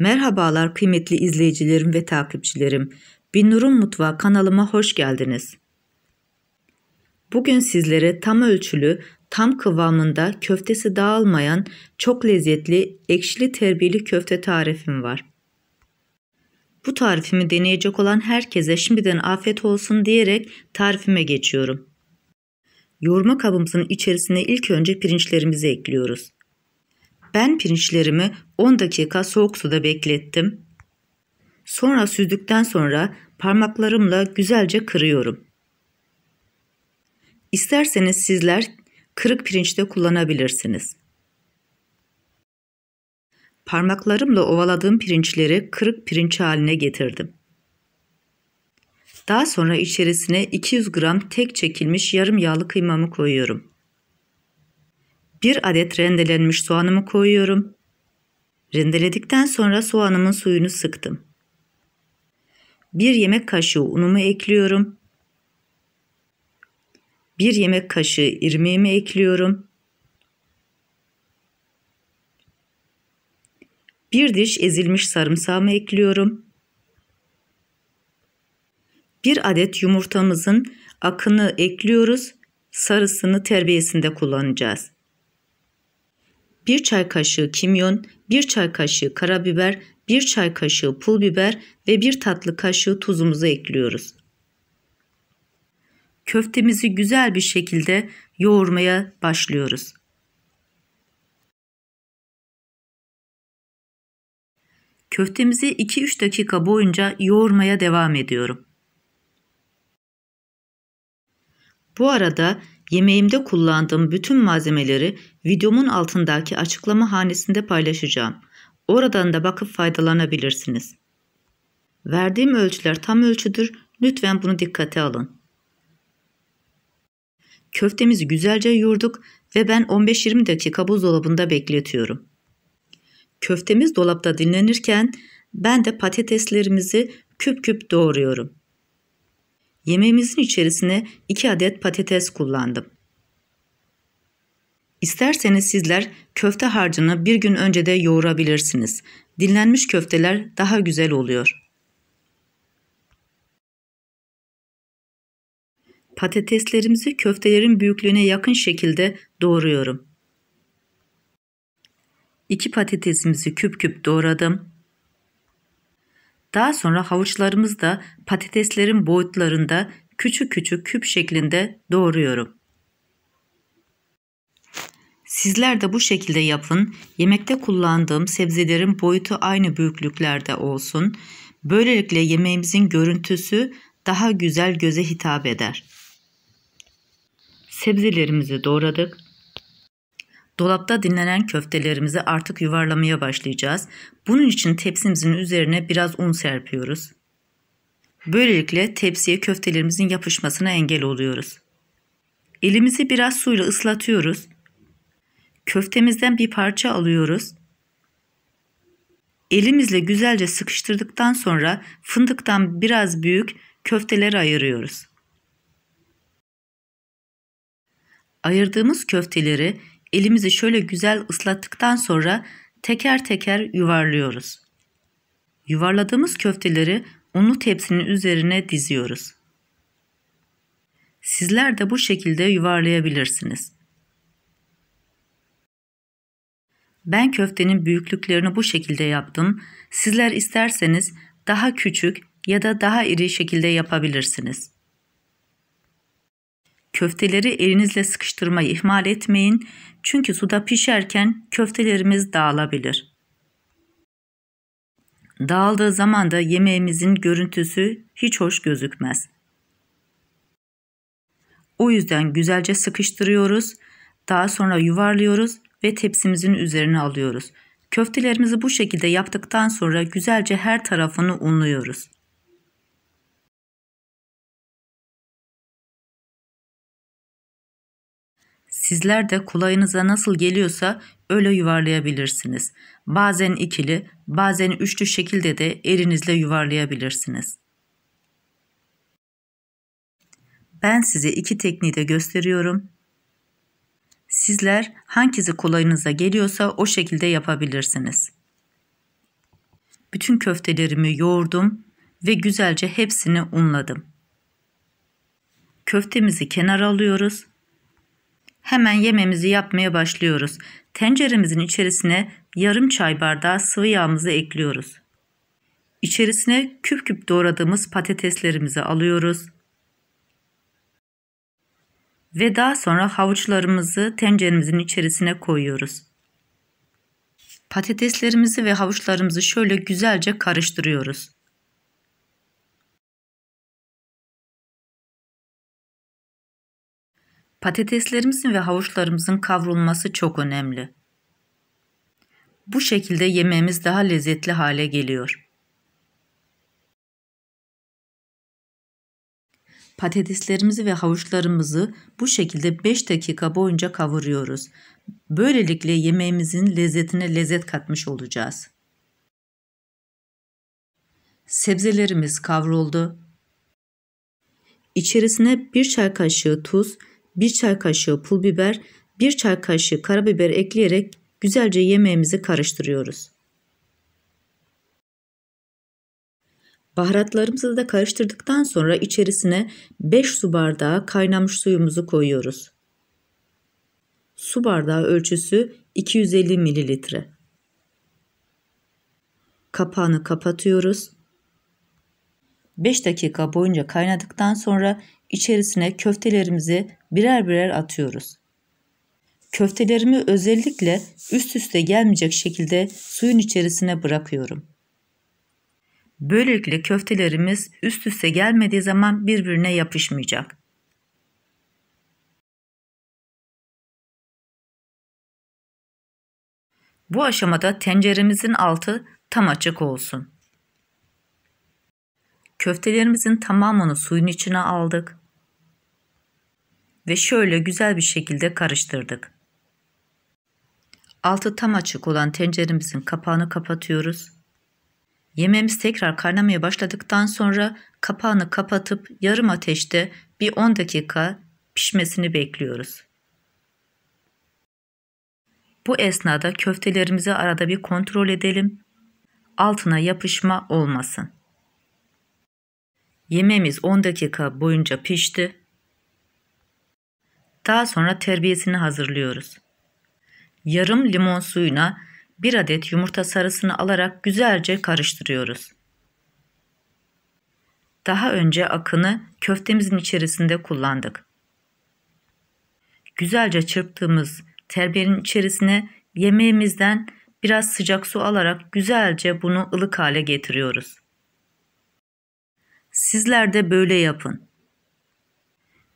Merhabalar kıymetli izleyicilerim ve takipçilerim. Binnur'un Mutfağı kanalıma hoş geldiniz. Bugün sizlere tam ölçülü, tam kıvamında köftesi dağılmayan çok lezzetli ekşili terbiyeli köfte tarifim var. Bu tarifimi deneyecek olan herkese şimdiden afiyet olsun diyerek tarifime geçiyorum. Yoğurma kabımızın içerisine ilk önce pirinçlerimizi ekliyoruz. Ben pirinçlerimi 10 dakika soğuk suda beklettim. Sonra süzdükten sonra parmaklarımla güzelce kırıyorum. İsterseniz sizler kırık pirinç de kullanabilirsiniz. Parmaklarımla ovaladığım pirinçleri kırık pirinç haline getirdim. Daha sonra içerisine 200 gram tek çekilmiş yarım yağlı kıymamı koyuyorum. 1 adet rendelenmiş soğanımı koyuyorum. Rendeledikten sonra soğanımın suyunu sıktım. 1 yemek kaşığı unumu ekliyorum. 1 yemek kaşığı irmiğimi ekliyorum. 1 diş ezilmiş sarımsağımı ekliyorum. 1 adet yumurtamızın akını ekliyoruz. Sarısını terbiyesinde kullanacağız. 1 çay kaşığı kimyon, 1 çay kaşığı karabiber, 1 çay kaşığı pul biber ve 1 tatlı kaşığı tuzumuzu ekliyoruz. Köftemizi güzel bir şekilde yoğurmaya başlıyoruz. Köftemizi 2-3 dakika boyunca yoğurmaya devam ediyorum. Bu arada Yemeğimde kullandığım bütün malzemeleri videomun altındaki açıklama hanesinde paylaşacağım. Oradan da bakıp faydalanabilirsiniz. Verdiğim ölçüler tam ölçüdür. Lütfen bunu dikkate alın. Köftemizi güzelce yoğurduk ve ben 15-20 dakika buzdolabında bekletiyorum. Köftemiz dolapta dinlenirken ben de patateslerimizi küp küp doğruyorum. Yemeğimizin içerisine 2 adet patates kullandım. İsterseniz sizler köfte harcını bir gün önce de yoğurabilirsiniz. Dinlenmiş köfteler daha güzel oluyor. Patateslerimizi köftelerin büyüklüğüne yakın şekilde doğruyorum. İki patatesimizi küp küp doğradım. Daha sonra havuçlarımız da patateslerin boyutlarında küçük küçük küp şeklinde doğruyorum. Sizler de bu şekilde yapın. Yemekte kullandığım sebzelerin boyutu aynı büyüklüklerde olsun. Böylelikle yemeğimizin görüntüsü daha güzel göze hitap eder. Sebzelerimizi doğradık. Dolapta dinlenen köftelerimizi artık yuvarlamaya başlayacağız. Bunun için tepsimizin üzerine biraz un serpiyoruz. Böylelikle tepsiye köftelerimizin yapışmasına engel oluyoruz. Elimizi biraz suyla ıslatıyoruz. Köftemizden bir parça alıyoruz. Elimizle güzelce sıkıştırdıktan sonra fındıktan biraz büyük köfteleri ayırıyoruz. Ayırdığımız köfteleri elimizi şöyle güzel ıslattıktan sonra teker teker yuvarlıyoruz. Yuvarladığımız köfteleri unlu tepsinin üzerine diziyoruz. Sizler de bu şekilde yuvarlayabilirsiniz. Ben köftenin büyüklüklerini bu şekilde yaptım. Sizler isterseniz daha küçük ya da daha iri şekilde yapabilirsiniz. Köfteleri elinizle sıkıştırmayı ihmal etmeyin çünkü suda pişerken köftelerimiz dağılabilir. Dağıldığı zaman da yemeğimizin görüntüsü hiç hoş gözükmez. O yüzden güzelce sıkıştırıyoruz, daha sonra yuvarlıyoruz ve tepsimizin üzerine alıyoruz. Köftelerimizi bu şekilde yaptıktan sonra güzelce her tarafını unluyoruz. Sizler de kolayınıza nasıl geliyorsa öyle yuvarlayabilirsiniz. Bazen ikili, bazen üçlü şekilde de elinizle yuvarlayabilirsiniz. Ben size iki tekniği de gösteriyorum. Sizler hangisi kolayınıza geliyorsa o şekilde yapabilirsiniz. Bütün köftelerimi yoğurdum ve güzelce hepsini unladım. Köftemizi kenara alıyoruz Hemen yememizi yapmaya başlıyoruz. Tenceremizin içerisine yarım çay bardağı sıvı yağımızı ekliyoruz. İçerisine küp küp doğradığımız patateslerimizi alıyoruz. Ve daha sonra havuçlarımızı tenceremizin içerisine koyuyoruz. Patateslerimizi ve havuçlarımızı şöyle güzelce karıştırıyoruz. Patateslerimizin ve havuçlarımızın kavrulması çok önemli. Bu şekilde yemeğimiz daha lezzetli hale geliyor. Patateslerimizi ve havuçlarımızı bu şekilde 5 dakika boyunca kavuruyoruz. Böylelikle yemeğimizin lezzetine lezzet katmış olacağız. Sebzelerimiz kavruldu. İçerisine bir çay kaşığı tuz 1 çay kaşığı pul biber, 1 çay kaşığı karabiber ekleyerek güzelce yemeğimizi karıştırıyoruz. Baharatlarımızı da karıştırdıktan sonra içerisine 5 su bardağı kaynamış suyumuzu koyuyoruz. Su bardağı ölçüsü 250 mililitre. Kapağını kapatıyoruz. 5 dakika boyunca kaynadıktan sonra içerisine köftelerimizi birer birer atıyoruz. Köftelerimi özellikle üst üste gelmeyecek şekilde suyun içerisine bırakıyorum. Böylelikle köftelerimiz üst üste gelmediği zaman birbirine yapışmayacak. Bu aşamada tenceremizin altı tam açık olsun. Köftelerimizin tamamını suyun içine aldık ve şöyle güzel bir şekilde karıştırdık. Altı tam açık olan tenceremizin kapağını kapatıyoruz. Yemeğimiz tekrar kaynamaya başladıktan sonra kapağını kapatıp yarım ateşte bir 10 dakika pişmesini bekliyoruz. Bu esnada köftelerimizi arada bir kontrol edelim. Altına yapışma olmasın. Yemeğimiz 10 dakika boyunca pişti. Daha sonra terbiyesini hazırlıyoruz. Yarım limon suyuna 1 adet yumurta sarısını alarak güzelce karıştırıyoruz. Daha önce akını köftemizin içerisinde kullandık. Güzelce çırptığımız terbiyenin içerisine yemeğimizden biraz sıcak su alarak güzelce bunu ılık hale getiriyoruz. Sizler de böyle yapın.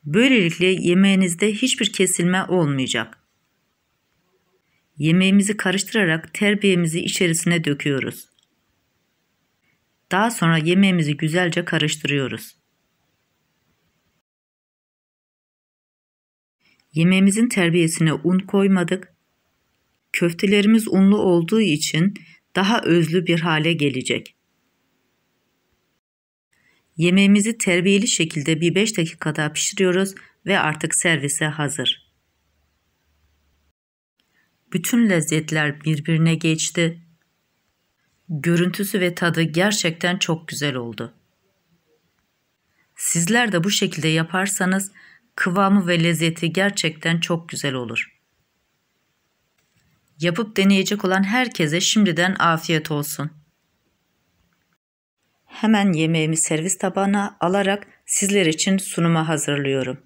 Böylelikle yemeğinizde hiçbir kesilme olmayacak. Yemeğimizi karıştırarak terbiyemizi içerisine döküyoruz. Daha sonra yemeğimizi güzelce karıştırıyoruz. Yemeğimizin terbiyesine un koymadık. Köftelerimiz unlu olduğu için daha özlü bir hale gelecek. Yemeğimizi terbiyeli şekilde bir 5 dakika daha pişiriyoruz ve artık servise hazır. Bütün lezzetler birbirine geçti. Görüntüsü ve tadı gerçekten çok güzel oldu. Sizler de bu şekilde yaparsanız kıvamı ve lezzeti gerçekten çok güzel olur. Yapıp deneyecek olan herkese şimdiden afiyet olsun hemen yemeğimi servis tabağına alarak sizler için sunuma hazırlıyorum.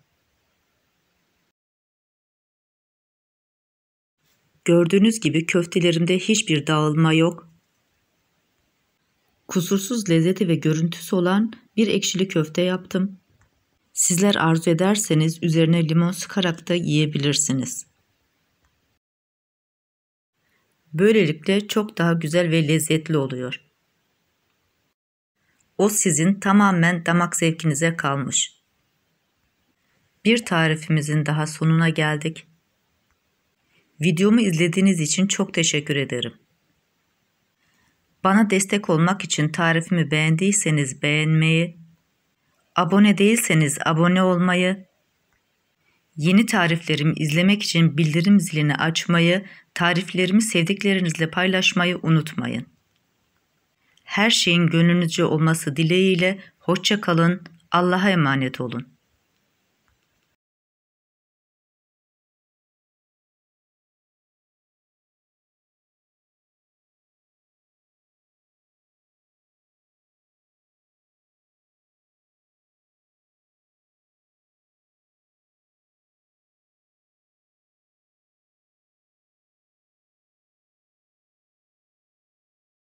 Gördüğünüz gibi köftelerimde hiçbir dağılma yok. Kusursuz lezzeti ve görüntüsü olan bir ekşili köfte yaptım. Sizler arzu ederseniz üzerine limon sıkarak da yiyebilirsiniz. Böylelikle çok daha güzel ve lezzetli oluyor. O sizin tamamen damak zevkinize kalmış. Bir tarifimizin daha sonuna geldik. Videomu izlediğiniz için çok teşekkür ederim. Bana destek olmak için tarifimi beğendiyseniz beğenmeyi, abone değilseniz abone olmayı, yeni tariflerimi izlemek için bildirim zilini açmayı, tariflerimi sevdiklerinizle paylaşmayı unutmayın her şeyin gönlünüzce olması dileğiyle hoşça kalın, Allah'a emanet olun.